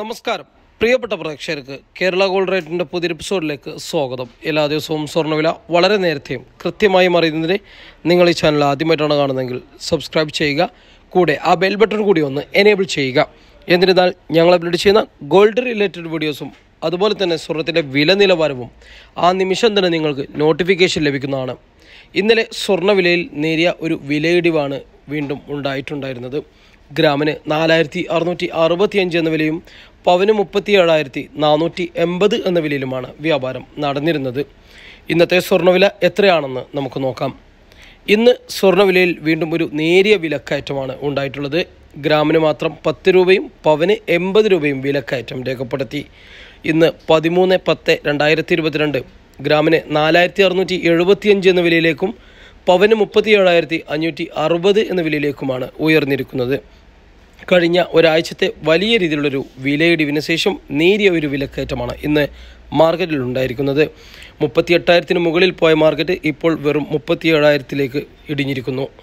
നമസ്കാരം പ്രിയപ്പെട്ട പ്രേക്ഷകർക്ക് കേരള ഗോൾഡ് റേറ്റിൻ്റെ പുതിയ എപ്പിസോഡിലേക്ക് സ്വാഗതം എല്ലാ ദിവസവും സ്വർണ്ണവില വളരെ നേരത്തെയും കൃത്യമായി അറിയുന്നതിന് നിങ്ങൾ ഈ ചാനൽ ആദ്യമായിട്ടാണ് കാണുന്നതെങ്കിൽ സബ്സ്ക്രൈബ് ചെയ്യുക കൂടെ ആ ബെൽ ബട്ടൺ കൂടി ഒന്ന് എനേബിൾ ചെയ്യുക എന്നിരുന്നാൽ ഞങ്ങൾ അപ്ലോഡ് ചെയ്യുന്ന ഗോൾഡ് റിലേറ്റഡ് വീഡിയോസും അതുപോലെ തന്നെ സ്വർണത്തിൻ്റെ വില നിലവാരവും ആ നിമിഷം തന്നെ നിങ്ങൾക്ക് നോട്ടിഫിക്കേഷൻ ലഭിക്കുന്നതാണ് ഇന്നലെ സ്വർണ്ണവിലയിൽ നേരിയ ഒരു വിലയിടിവാണ് വീണ്ടും ഉണ്ടായിട്ടുണ്ടായിരുന്നത് ഗ്രാമിന് നാലായിരത്തി അറുന്നൂറ്റി അറുപത്തിയഞ്ച് എന്ന വിലയും പവന് മുപ്പത്തി ഏഴായിരത്തി നാനൂറ്റി എൺപത് എന്ന വിലയിലുമാണ് വ്യാപാരം നടന്നിരുന്നത് ഇന്നത്തെ സ്വർണ്ണവില എത്രയാണെന്ന് നമുക്ക് നോക്കാം ഇന്ന് സ്വർണ്ണവിലയിൽ വീണ്ടും ഒരു നേരിയ വിലക്കയറ്റമാണ് ഉണ്ടായിട്ടുള്ളത് ഗ്രാമിന് മാത്രം പത്ത് രൂപയും പവന് എൺപത് രൂപയും വിലക്കയറ്റം രേഖപ്പെടുത്തി ഇന്ന് പതിമൂന്ന് പത്ത് രണ്ടായിരത്തി ഇരുപത്തിരണ്ട് ഗ്രാമിന് നാലായിരത്തി അറുന്നൂറ്റി എഴുപത്തിയഞ്ച് എന്ന വിലയിലേക്കും പവന് മുപ്പത്തി ഏഴായിരത്തി അഞ്ഞൂറ്റി അറുപത് എന്ന വിലയിലേക്കുമാണ് ഉയർന്നിരിക്കുന്നത് കഴിഞ്ഞ ഒരാഴ്ചത്തെ വലിയ രീതിയിലുള്ളൊരു വിലയിടിവിന് ശേഷം നേരിയ ഒരു വിലക്കയറ്റമാണ് ഇന്ന് മാർക്കറ്റിൽ ഉണ്ടായിരിക്കുന്നത് മുപ്പത്തി എട്ടായിരത്തിന് മുകളിൽ പോയ മാർക്കറ്റ് ഇപ്പോൾ വെറും മുപ്പത്തി ഏഴായിരത്തിലേക്ക് ഇടിഞ്ഞിരിക്കുന്നു